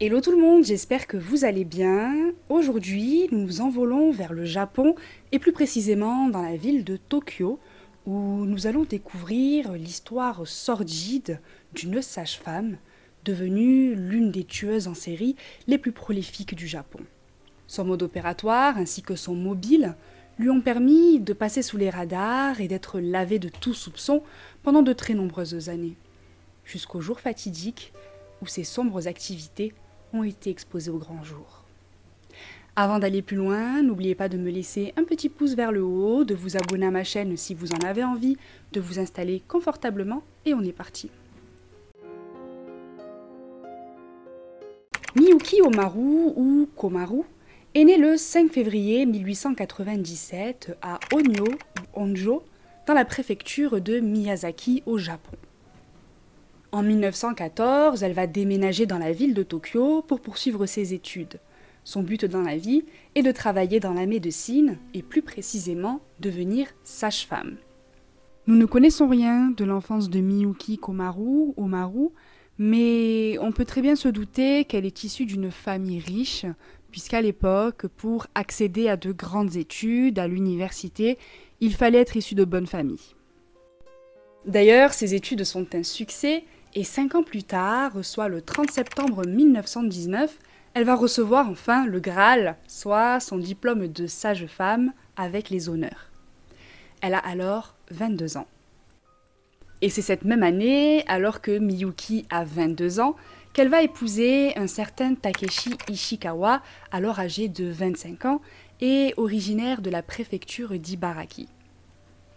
Hello tout le monde, j'espère que vous allez bien. Aujourd'hui, nous nous envolons vers le Japon et plus précisément dans la ville de Tokyo où nous allons découvrir l'histoire sordide d'une sage-femme devenue l'une des tueuses en série les plus prolifiques du Japon. Son mode opératoire ainsi que son mobile lui ont permis de passer sous les radars et d'être lavée de tout soupçon pendant de très nombreuses années jusqu'au jour fatidique où ces sombres activités ont été exposées au grand jour. Avant d'aller plus loin, n'oubliez pas de me laisser un petit pouce vers le haut, de vous abonner à ma chaîne si vous en avez envie, de vous installer confortablement et on est parti. Miyuki Omaru ou Komaru est né le 5 février 1897 à Onyo, Honjo, dans la préfecture de Miyazaki au Japon. En 1914, elle va déménager dans la ville de Tokyo pour poursuivre ses études. Son but dans la vie est de travailler dans la médecine et plus précisément devenir sage-femme. Nous ne connaissons rien de l'enfance de Miyuki Komaru, Omaru, mais on peut très bien se douter qu'elle est issue d'une famille riche, puisqu'à l'époque, pour accéder à de grandes études, à l'université, il fallait être issu de bonnes familles. D'ailleurs, ses études sont un succès et cinq ans plus tard, soit le 30 septembre 1919, elle va recevoir enfin le Graal, soit son diplôme de sage-femme avec les honneurs. Elle a alors 22 ans. Et c'est cette même année, alors que Miyuki a 22 ans, qu'elle va épouser un certain Takeshi Ishikawa, alors âgé de 25 ans et originaire de la préfecture d'Ibaraki.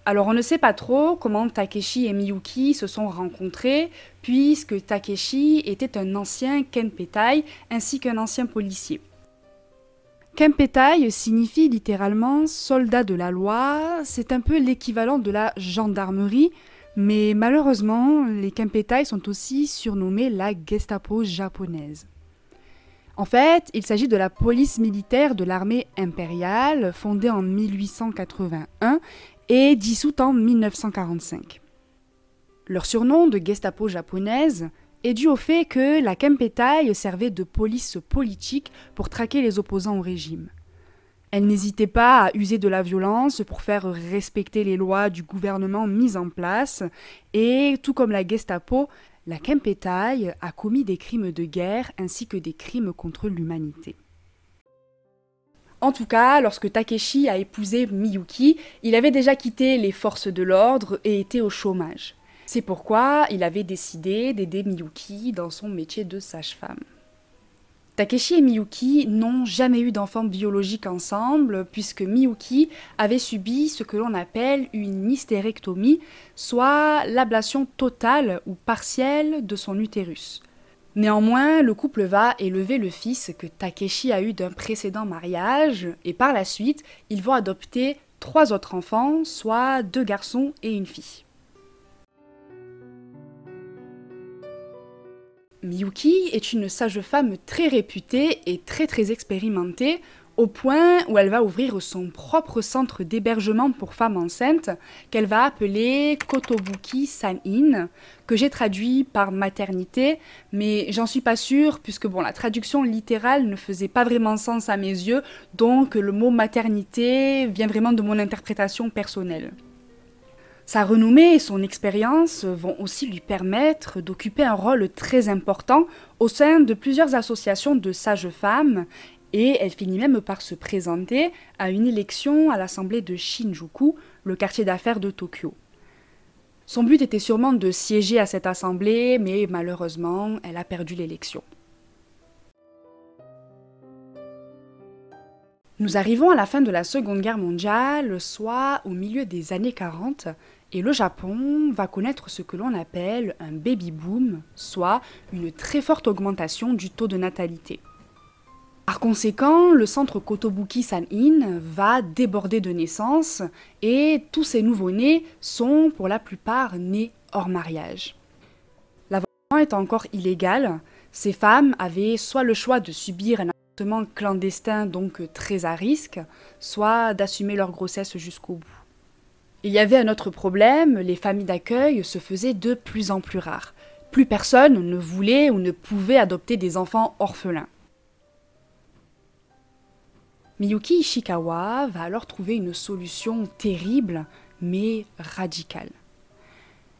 Alors on ne sait pas trop comment Takeshi et Miyuki se sont rencontrés, puisque Takeshi était un ancien Kenpetai ainsi qu'un ancien policier. Kenpetai signifie littéralement soldat de la loi, c'est un peu l'équivalent de la gendarmerie, mais malheureusement les Kenpetai sont aussi surnommés la Gestapo japonaise. En fait, il s'agit de la police militaire de l'armée impériale, fondée en 1881 et dissoute en 1945. Leur surnom de Gestapo japonaise est dû au fait que la Kempeitai servait de police politique pour traquer les opposants au régime. Elle n'hésitait pas à user de la violence pour faire respecter les lois du gouvernement mises en place, et tout comme la Gestapo, la Kempeitai a commis des crimes de guerre ainsi que des crimes contre l'humanité. En tout cas, lorsque Takeshi a épousé Miyuki, il avait déjà quitté les forces de l'ordre et était au chômage. C'est pourquoi il avait décidé d'aider Miyuki dans son métier de sage-femme. Takeshi et Miyuki n'ont jamais eu d'enfants biologiques ensemble, puisque Miyuki avait subi ce que l'on appelle une hystérectomie, soit l'ablation totale ou partielle de son utérus. Néanmoins, le couple va élever le fils que Takeshi a eu d'un précédent mariage, et par la suite, ils vont adopter trois autres enfants, soit deux garçons et une fille. Miyuki est une sage-femme très réputée et très très expérimentée, au point où elle va ouvrir son propre centre d'hébergement pour femmes enceintes qu'elle va appeler Kotobuki San'in, que j'ai traduit par maternité, mais j'en suis pas sûre puisque bon la traduction littérale ne faisait pas vraiment sens à mes yeux, donc le mot maternité vient vraiment de mon interprétation personnelle. Sa renommée et son expérience vont aussi lui permettre d'occuper un rôle très important au sein de plusieurs associations de sages-femmes et elle finit même par se présenter à une élection à l'assemblée de Shinjuku, le quartier d'affaires de Tokyo. Son but était sûrement de siéger à cette assemblée, mais malheureusement, elle a perdu l'élection. Nous arrivons à la fin de la Seconde Guerre mondiale, soit au milieu des années 40, et le Japon va connaître ce que l'on appelle un baby boom, soit une très forte augmentation du taux de natalité. Par conséquent, le centre Kotobuki sanin va déborder de naissances et tous ces nouveaux nés sont pour la plupart nés hors mariage. L'avortement est encore illégal, ces femmes avaient soit le choix de subir un avortement clandestin donc très à risque, soit d'assumer leur grossesse jusqu'au bout. Il y avait un autre problème, les familles d'accueil se faisaient de plus en plus rares. Plus personne ne voulait ou ne pouvait adopter des enfants orphelins. Miyuki Ishikawa va alors trouver une solution terrible mais radicale.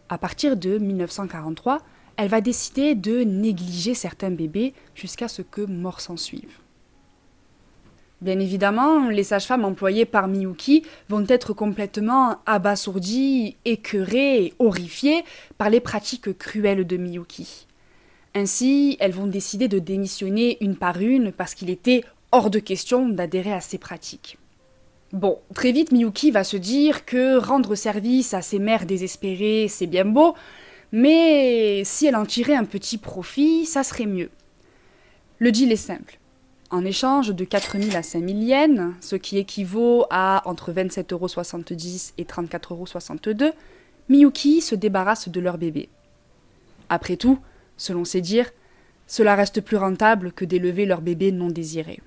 À partir de 1943, elle va décider de négliger certains bébés jusqu'à ce que mort s'en suive. Bien évidemment, les sages-femmes employées par Miyuki vont être complètement abasourdies, écœurées et horrifiées par les pratiques cruelles de Miyuki. Ainsi, elles vont décider de démissionner une par une parce qu'il était hors de question d'adhérer à ces pratiques. Bon, très vite, Miyuki va se dire que rendre service à ses mères désespérées, c'est bien beau, mais si elle en tirait un petit profit, ça serait mieux. Le deal est simple. En échange de 4000 à 5000 yens, ce qui équivaut à entre 27,70€ et 34,62€, Miyuki se débarrasse de leur bébé. Après tout, selon ses dires, cela reste plus rentable que d'élever leur bébé non désiré.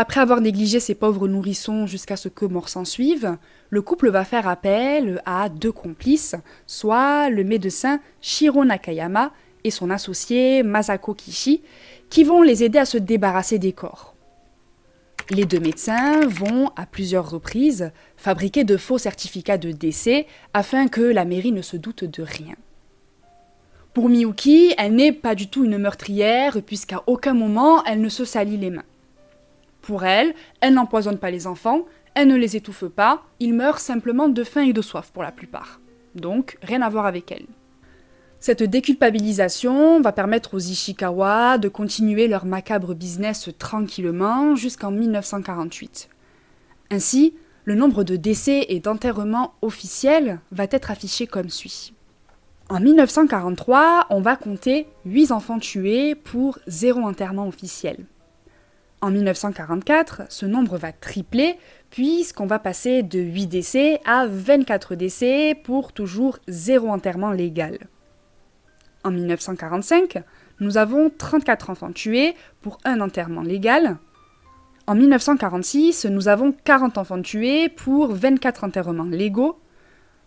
Après avoir négligé ses pauvres nourrissons jusqu'à ce que mort s'en suive, le couple va faire appel à deux complices, soit le médecin Shiro Nakayama et son associé Masako Kishi, qui vont les aider à se débarrasser des corps. Les deux médecins vont, à plusieurs reprises, fabriquer de faux certificats de décès afin que la mairie ne se doute de rien. Pour Miyuki, elle n'est pas du tout une meurtrière puisqu'à aucun moment elle ne se salit les mains. Pour elle, elle n'empoisonne pas les enfants, elle ne les étouffe pas, ils meurent simplement de faim et de soif pour la plupart. Donc, rien à voir avec elle. Cette déculpabilisation va permettre aux Ishikawa de continuer leur macabre business tranquillement jusqu'en 1948. Ainsi, le nombre de décès et d'enterrements officiels va être affiché comme suit. En 1943, on va compter 8 enfants tués pour 0 enterrement officiel. En 1944, ce nombre va tripler puisqu'on va passer de 8 décès à 24 décès pour toujours zéro enterrement légal. En 1945, nous avons 34 enfants tués pour un enterrement légal. En 1946, nous avons 40 enfants tués pour 24 enterrements légaux.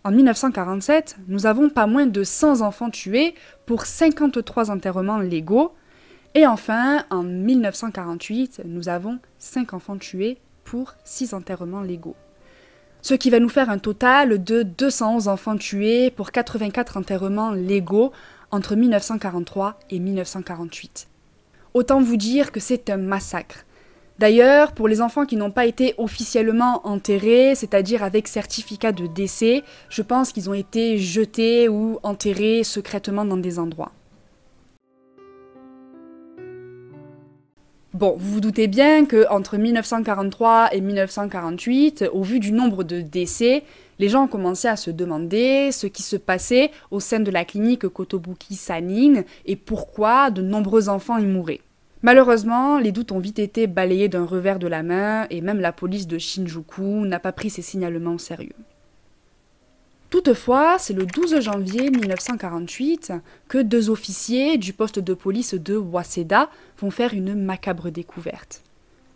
En 1947, nous avons pas moins de 100 enfants tués pour 53 enterrements légaux. Et enfin, en 1948, nous avons 5 enfants tués pour 6 enterrements légaux. Ce qui va nous faire un total de 211 enfants tués pour 84 enterrements légaux entre 1943 et 1948. Autant vous dire que c'est un massacre. D'ailleurs, pour les enfants qui n'ont pas été officiellement enterrés, c'est-à-dire avec certificat de décès, je pense qu'ils ont été jetés ou enterrés secrètement dans des endroits. Bon, vous vous doutez bien que entre 1943 et 1948, au vu du nombre de décès, les gens ont commencé à se demander ce qui se passait au sein de la clinique Kotobuki Sanin et pourquoi de nombreux enfants y mouraient. Malheureusement, les doutes ont vite été balayés d'un revers de la main et même la police de Shinjuku n'a pas pris ces signalements au sérieux. Toutefois, c'est le 12 janvier 1948 que deux officiers du poste de police de Waseda vont faire une macabre découverte.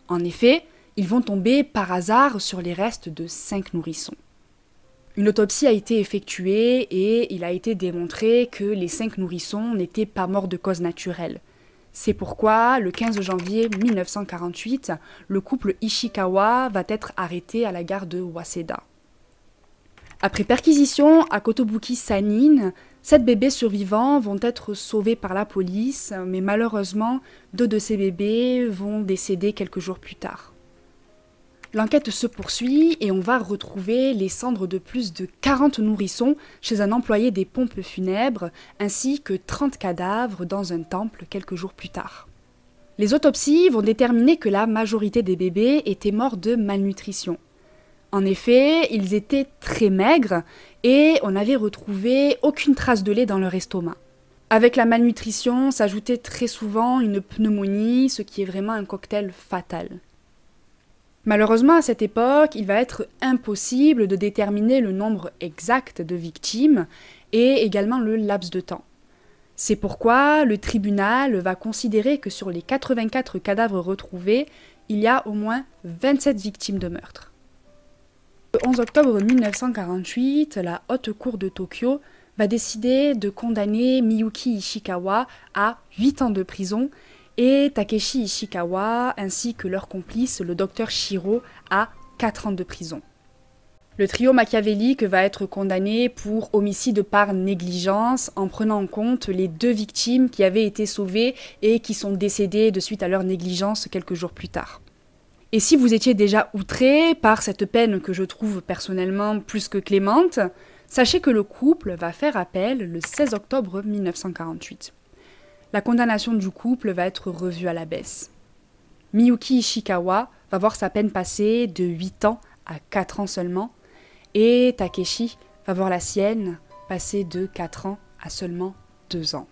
En effet, ils vont tomber par hasard sur les restes de cinq nourrissons. Une autopsie a été effectuée et il a été démontré que les cinq nourrissons n'étaient pas morts de cause naturelle. C'est pourquoi, le 15 janvier 1948, le couple Ishikawa va être arrêté à la gare de Waseda. Après perquisition à Kotobuki Sanine, sept bébés survivants vont être sauvés par la police, mais malheureusement, deux de ces bébés vont décéder quelques jours plus tard. L'enquête se poursuit et on va retrouver les cendres de plus de 40 nourrissons chez un employé des pompes funèbres, ainsi que 30 cadavres dans un temple quelques jours plus tard. Les autopsies vont déterminer que la majorité des bébés étaient morts de malnutrition. En effet, ils étaient très maigres et on n'avait retrouvé aucune trace de lait dans leur estomac. Avec la malnutrition s'ajoutait très souvent une pneumonie, ce qui est vraiment un cocktail fatal. Malheureusement, à cette époque, il va être impossible de déterminer le nombre exact de victimes et également le laps de temps. C'est pourquoi le tribunal va considérer que sur les 84 cadavres retrouvés, il y a au moins 27 victimes de meurtre. Le 11 octobre 1948, la haute cour de Tokyo va décider de condamner Miyuki Ishikawa à 8 ans de prison et Takeshi Ishikawa ainsi que leur complice, le docteur Shiro, à 4 ans de prison. Le trio machiavélique va être condamné pour homicide par négligence en prenant en compte les deux victimes qui avaient été sauvées et qui sont décédées de suite à leur négligence quelques jours plus tard. Et si vous étiez déjà outré par cette peine que je trouve personnellement plus que clémente, sachez que le couple va faire appel le 16 octobre 1948. La condamnation du couple va être revue à la baisse. Miyuki Ishikawa va voir sa peine passer de 8 ans à 4 ans seulement, et Takeshi va voir la sienne passer de 4 ans à seulement 2 ans.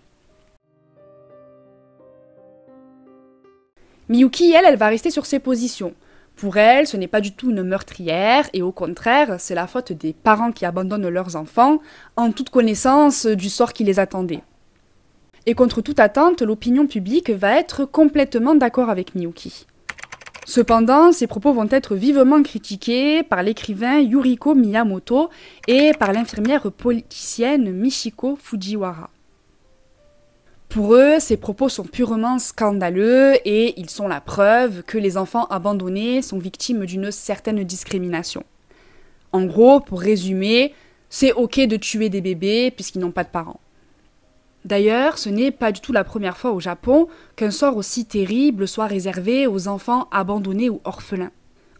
Miyuki, elle, elle va rester sur ses positions. Pour elle, ce n'est pas du tout une meurtrière, et au contraire, c'est la faute des parents qui abandonnent leurs enfants, en toute connaissance du sort qui les attendait. Et contre toute attente, l'opinion publique va être complètement d'accord avec Miyuki. Cependant, ses propos vont être vivement critiqués par l'écrivain Yuriko Miyamoto et par l'infirmière politicienne Michiko Fujiwara. Pour eux, ces propos sont purement scandaleux et ils sont la preuve que les enfants abandonnés sont victimes d'une certaine discrimination. En gros, pour résumer, c'est ok de tuer des bébés puisqu'ils n'ont pas de parents. D'ailleurs, ce n'est pas du tout la première fois au Japon qu'un sort aussi terrible soit réservé aux enfants abandonnés ou orphelins.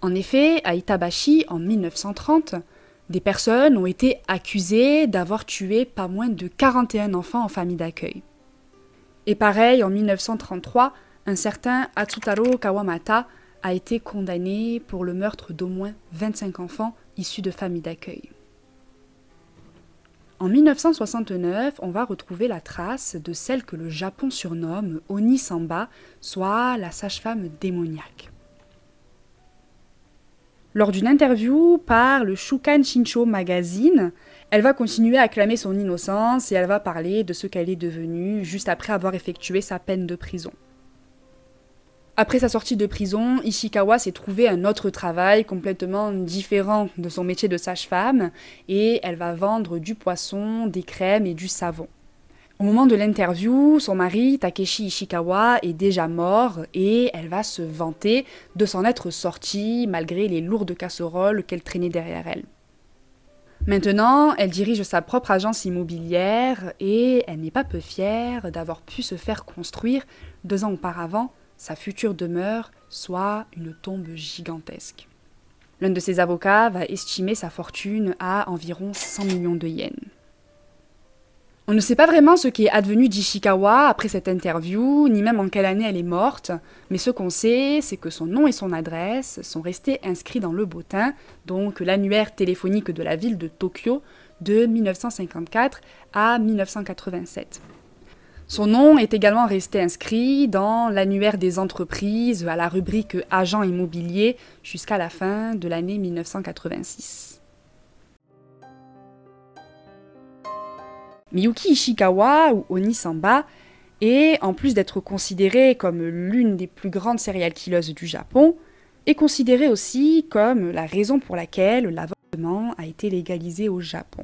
En effet, à Itabashi, en 1930, des personnes ont été accusées d'avoir tué pas moins de 41 enfants en famille d'accueil. Et pareil, en 1933, un certain Atsutaro Kawamata a été condamné pour le meurtre d'au moins 25 enfants issus de familles d'accueil. En 1969, on va retrouver la trace de celle que le Japon surnomme Onisamba, soit la sage-femme démoniaque. Lors d'une interview par le Shukan Shincho Magazine, elle va continuer à clamer son innocence et elle va parler de ce qu'elle est devenue juste après avoir effectué sa peine de prison. Après sa sortie de prison, Ishikawa s'est trouvé un autre travail complètement différent de son métier de sage-femme et elle va vendre du poisson, des crèmes et du savon. Au moment de l'interview, son mari, Takeshi Ishikawa, est déjà mort et elle va se vanter de s'en être sortie malgré les lourdes casseroles qu'elle traînait derrière elle. Maintenant, elle dirige sa propre agence immobilière et elle n'est pas peu fière d'avoir pu se faire construire deux ans auparavant sa future demeure, soit une tombe gigantesque. L'un de ses avocats va estimer sa fortune à environ 100 millions de yens. On ne sait pas vraiment ce qui est advenu d'Ishikawa après cette interview, ni même en quelle année elle est morte, mais ce qu'on sait, c'est que son nom et son adresse sont restés inscrits dans le botin, donc l'annuaire téléphonique de la ville de Tokyo, de 1954 à 1987. Son nom est également resté inscrit dans l'annuaire des entreprises à la rubrique agent immobilier jusqu'à la fin de l'année 1986. Miyuki Ishikawa ou Onisamba, est en plus d'être considérée comme l'une des plus grandes céréales killers du Japon, est considérée aussi comme la raison pour laquelle l'avortement a été légalisé au Japon.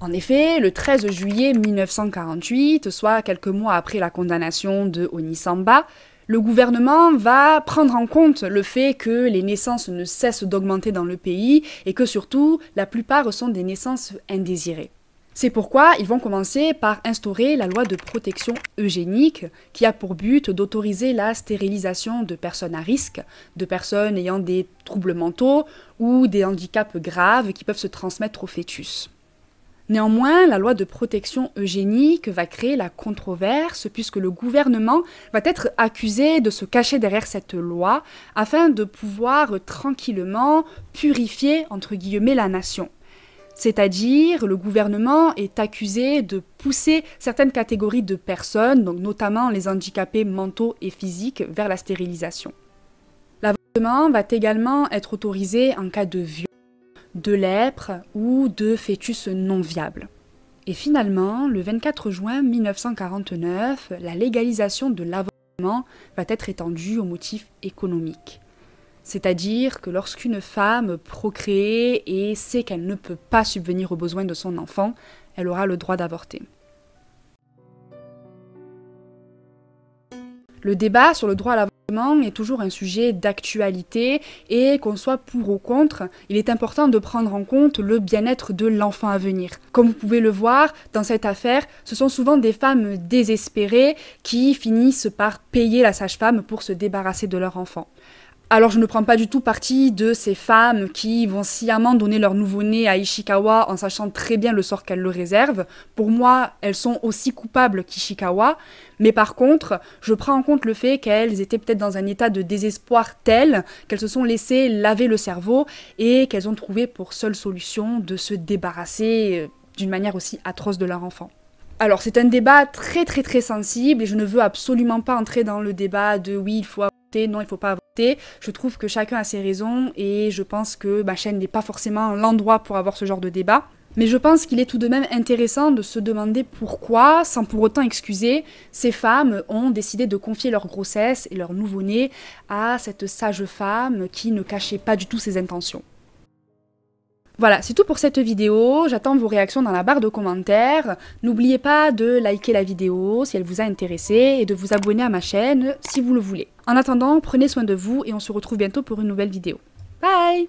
En effet, le 13 juillet 1948, soit quelques mois après la condamnation de Onisamba, le gouvernement va prendre en compte le fait que les naissances ne cessent d'augmenter dans le pays et que surtout la plupart sont des naissances indésirées. C'est pourquoi ils vont commencer par instaurer la loi de protection eugénique qui a pour but d'autoriser la stérilisation de personnes à risque, de personnes ayant des troubles mentaux ou des handicaps graves qui peuvent se transmettre au fœtus. Néanmoins, la loi de protection eugénique va créer la controverse puisque le gouvernement va être accusé de se cacher derrière cette loi afin de pouvoir tranquillement purifier entre guillemets la nation. C'est-à-dire, le gouvernement est accusé de pousser certaines catégories de personnes, donc notamment les handicapés mentaux et physiques, vers la stérilisation. L'avortement va également être autorisé en cas de viol, de lèpre ou de fœtus non viable. Et finalement, le 24 juin 1949, la légalisation de l'avortement va être étendue au motif économique. C'est-à-dire que lorsqu'une femme procréée et sait qu'elle ne peut pas subvenir aux besoins de son enfant, elle aura le droit d'avorter. Le débat sur le droit à l'avortement est toujours un sujet d'actualité et qu'on soit pour ou contre, il est important de prendre en compte le bien-être de l'enfant à venir. Comme vous pouvez le voir, dans cette affaire, ce sont souvent des femmes désespérées qui finissent par payer la sage-femme pour se débarrasser de leur enfant. Alors je ne prends pas du tout parti de ces femmes qui vont sciemment donner leur nouveau-né à Ishikawa en sachant très bien le sort qu'elles le réservent. Pour moi, elles sont aussi coupables qu'Ishikawa. Mais par contre, je prends en compte le fait qu'elles étaient peut-être dans un état de désespoir tel qu'elles se sont laissées laver le cerveau et qu'elles ont trouvé pour seule solution de se débarrasser euh, d'une manière aussi atroce de leur enfant. Alors c'est un débat très très très sensible et je ne veux absolument pas entrer dans le débat de oui il faut avorter, non il faut pas avorter je trouve que chacun a ses raisons et je pense que ma chaîne n'est pas forcément l'endroit pour avoir ce genre de débat. Mais je pense qu'il est tout de même intéressant de se demander pourquoi, sans pour autant excuser, ces femmes ont décidé de confier leur grossesse et leur nouveau-né à cette sage femme qui ne cachait pas du tout ses intentions. Voilà, c'est tout pour cette vidéo. J'attends vos réactions dans la barre de commentaires. N'oubliez pas de liker la vidéo si elle vous a intéressé et de vous abonner à ma chaîne si vous le voulez. En attendant, prenez soin de vous et on se retrouve bientôt pour une nouvelle vidéo. Bye